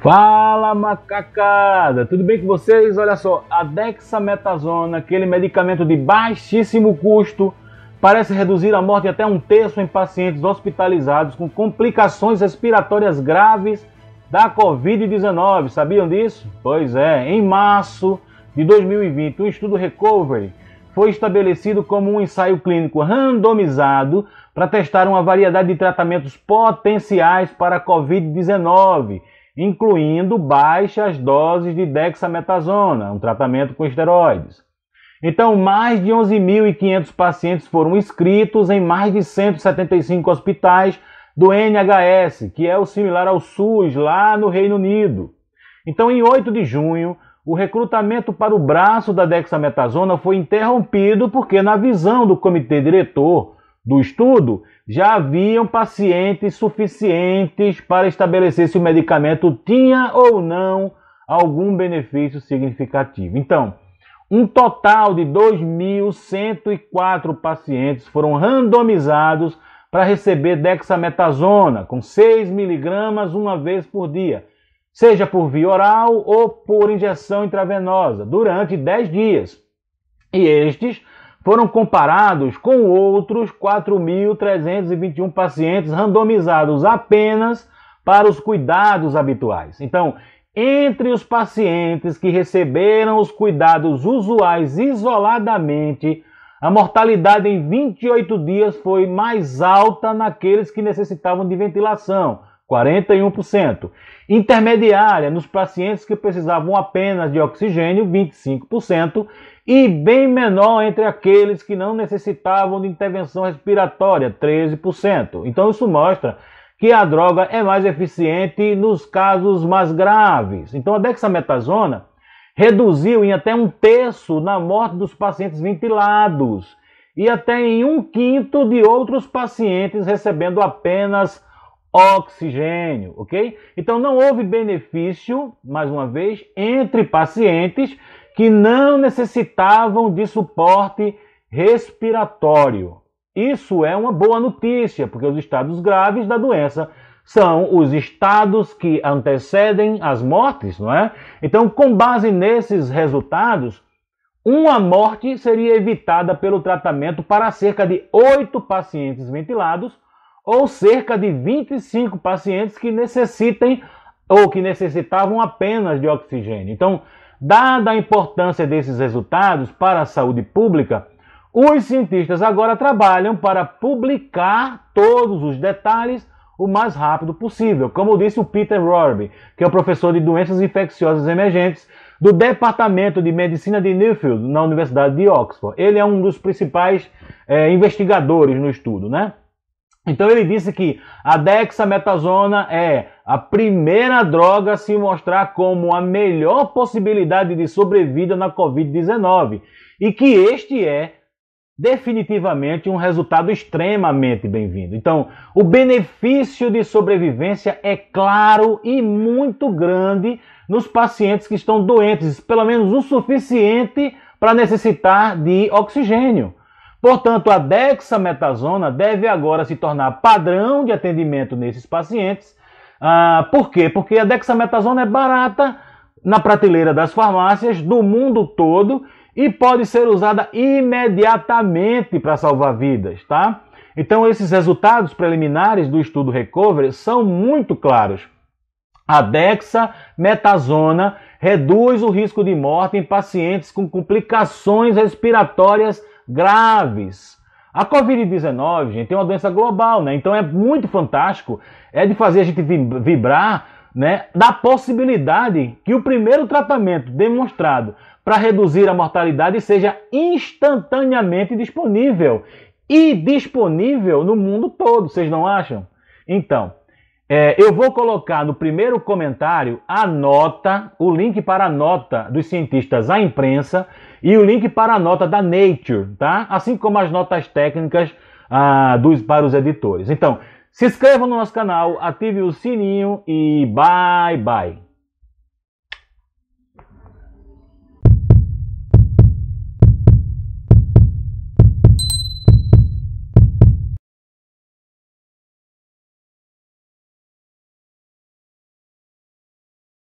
Fala macacada, tudo bem com vocês? Olha só, a dexametasona, aquele medicamento de baixíssimo custo, parece reduzir a morte até um terço em pacientes hospitalizados com complicações respiratórias graves da Covid-19. Sabiam disso? Pois é, em março de 2020, o estudo Recovery foi estabelecido como um ensaio clínico randomizado para testar uma variedade de tratamentos potenciais para a Covid-19 incluindo baixas doses de dexametasona, um tratamento com esteroides. Então, mais de 11.500 pacientes foram inscritos em mais de 175 hospitais do NHS, que é o similar ao SUS lá no Reino Unido. Então, em 8 de junho, o recrutamento para o braço da dexametasona foi interrompido porque, na visão do comitê diretor, do estudo, já haviam pacientes suficientes para estabelecer se o medicamento tinha ou não algum benefício significativo. Então, um total de 2.104 pacientes foram randomizados para receber dexametasona com 6 miligramas uma vez por dia, seja por via oral ou por injeção intravenosa, durante 10 dias. E estes foram comparados com outros 4.321 pacientes randomizados apenas para os cuidados habituais. Então, entre os pacientes que receberam os cuidados usuais isoladamente, a mortalidade em 28 dias foi mais alta naqueles que necessitavam de ventilação, 41%. Intermediária, nos pacientes que precisavam apenas de oxigênio, 25%. E bem menor entre aqueles que não necessitavam de intervenção respiratória, 13%. Então, isso mostra que a droga é mais eficiente nos casos mais graves. Então, a dexametasona reduziu em até um terço na morte dos pacientes ventilados e até em um quinto de outros pacientes recebendo apenas oxigênio, ok? Então não houve benefício, mais uma vez, entre pacientes que não necessitavam de suporte respiratório. Isso é uma boa notícia, porque os estados graves da doença são os estados que antecedem as mortes, não é? Então, com base nesses resultados, uma morte seria evitada pelo tratamento para cerca de oito pacientes ventilados ou cerca de 25 pacientes que necessitem ou que necessitavam apenas de oxigênio. Então, dada a importância desses resultados para a saúde pública, os cientistas agora trabalham para publicar todos os detalhes o mais rápido possível. Como disse o Peter Rorby, que é o professor de doenças infecciosas emergentes do Departamento de Medicina de Newfield, na Universidade de Oxford. Ele é um dos principais é, investigadores no estudo, né? Então ele disse que a dexametasona é a primeira droga a se mostrar como a melhor possibilidade de sobrevida na COVID-19 e que este é definitivamente um resultado extremamente bem-vindo. Então, o benefício de sobrevivência é claro e muito grande nos pacientes que estão doentes, pelo menos o suficiente para necessitar de oxigênio. Portanto, a dexametasona deve agora se tornar padrão de atendimento nesses pacientes. Ah, por quê? Porque a dexametasona é barata na prateleira das farmácias do mundo todo e pode ser usada imediatamente para salvar vidas, tá? Então, esses resultados preliminares do estudo Recovery são muito claros. A dexametasona reduz o risco de morte em pacientes com complicações respiratórias graves. A Covid-19, gente, é uma doença global, né? Então é muito fantástico, é de fazer a gente vibrar, né, da possibilidade que o primeiro tratamento demonstrado para reduzir a mortalidade seja instantaneamente disponível e disponível no mundo todo, vocês não acham? Então, é, eu vou colocar no primeiro comentário a nota, o link para a nota dos cientistas à imprensa e o link para a nota da Nature, tá? Assim como as notas técnicas ah, dos, para os editores. Então, se inscreva no nosso canal, ative o sininho e bye bye.